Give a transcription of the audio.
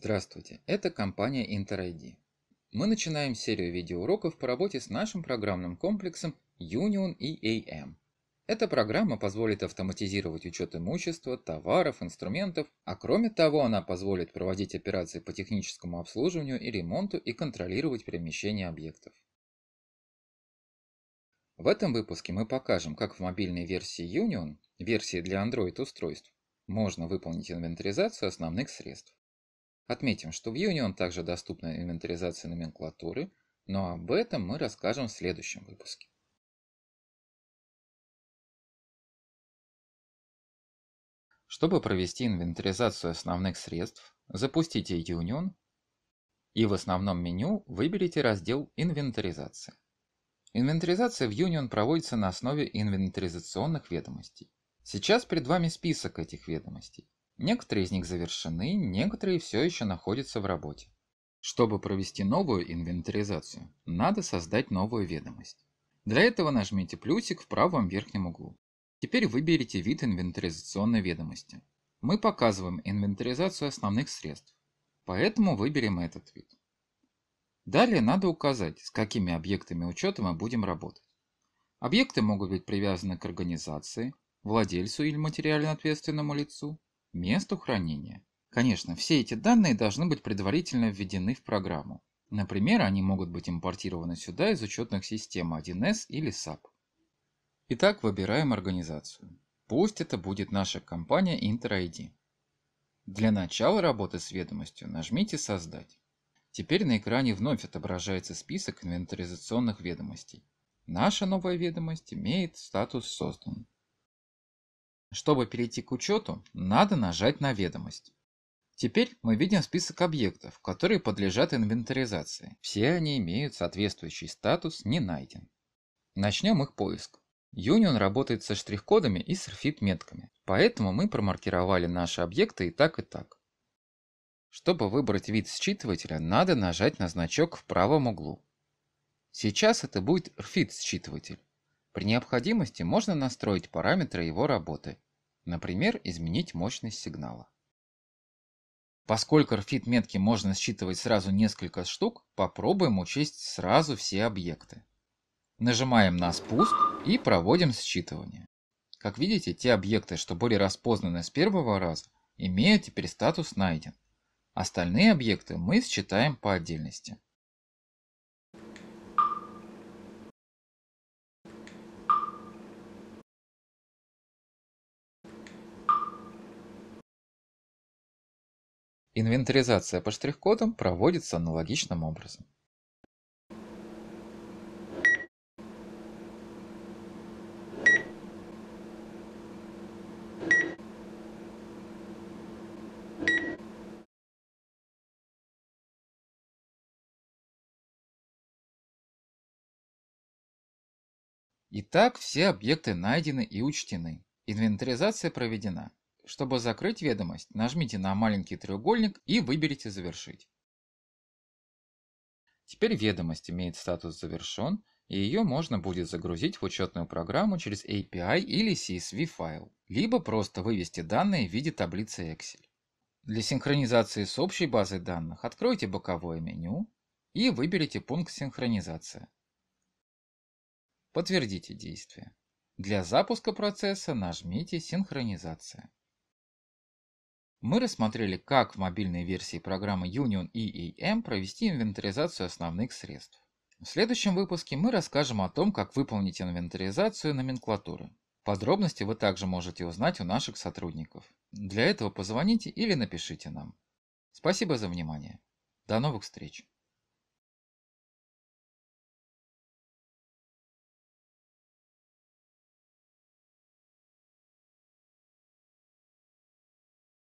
Здравствуйте, это компания InterID. Мы начинаем серию видеоуроков по работе с нашим программным комплексом Union EAM. Эта программа позволит автоматизировать учет имущества, товаров, инструментов, а кроме того она позволит проводить операции по техническому обслуживанию и ремонту и контролировать перемещение объектов. В этом выпуске мы покажем, как в мобильной версии Union, версии для Android устройств, можно выполнить инвентаризацию основных средств. Отметим, что в Union также доступна инвентаризация номенклатуры, но об этом мы расскажем в следующем выпуске. Чтобы провести инвентаризацию основных средств, запустите Union и в основном меню выберите раздел «Инвентаризация». Инвентаризация в Union проводится на основе инвентаризационных ведомостей. Сейчас перед вами список этих ведомостей. Некоторые из них завершены, некоторые все еще находятся в работе. Чтобы провести новую инвентаризацию, надо создать новую ведомость. Для этого нажмите плюсик в правом верхнем углу. Теперь выберите вид инвентаризационной ведомости. Мы показываем инвентаризацию основных средств, поэтому выберем этот вид. Далее надо указать, с какими объектами учета мы будем работать. Объекты могут быть привязаны к организации, владельцу или материально ответственному лицу, месту хранения. Конечно, все эти данные должны быть предварительно введены в программу. Например, они могут быть импортированы сюда из учетных систем 1С или SAP. Итак, выбираем организацию. Пусть это будет наша компания InterID. Для начала работы с ведомостью нажмите «Создать». Теперь на экране вновь отображается список инвентаризационных ведомостей. Наша новая ведомость имеет статус «Создан». Чтобы перейти к учету, надо нажать на «Ведомость». Теперь мы видим список объектов, которые подлежат инвентаризации. Все они имеют соответствующий статус «Не найден». Начнем их поиск. Union работает со штрих-кодами и с метками поэтому мы промаркировали наши объекты и так, и так. Чтобы выбрать вид считывателя, надо нажать на значок в правом углу. Сейчас это будет RFID-считыватель. При необходимости можно настроить параметры его работы – Например, изменить мощность сигнала. Поскольку RFID метки можно считывать сразу несколько штук, попробуем учесть сразу все объекты. Нажимаем на спуск и проводим считывание. Как видите, те объекты, что были распознаны с первого раза, имеют теперь статус «Найден». Остальные объекты мы считаем по отдельности. Инвентаризация по штрих-кодам проводится аналогичным образом. Итак, все объекты найдены и учтены. Инвентаризация проведена. Чтобы закрыть ведомость, нажмите на маленький треугольник и выберите «Завершить». Теперь ведомость имеет статус «Завершен», и ее можно будет загрузить в учетную программу через API или CSV файл, либо просто вывести данные в виде таблицы Excel. Для синхронизации с общей базой данных откройте боковое меню и выберите пункт «Синхронизация». Подтвердите действие. Для запуска процесса нажмите «Синхронизация». Мы рассмотрели, как в мобильной версии программы Union EAM провести инвентаризацию основных средств. В следующем выпуске мы расскажем о том, как выполнить инвентаризацию номенклатуры. Подробности вы также можете узнать у наших сотрудников. Для этого позвоните или напишите нам. Спасибо за внимание. До новых встреч!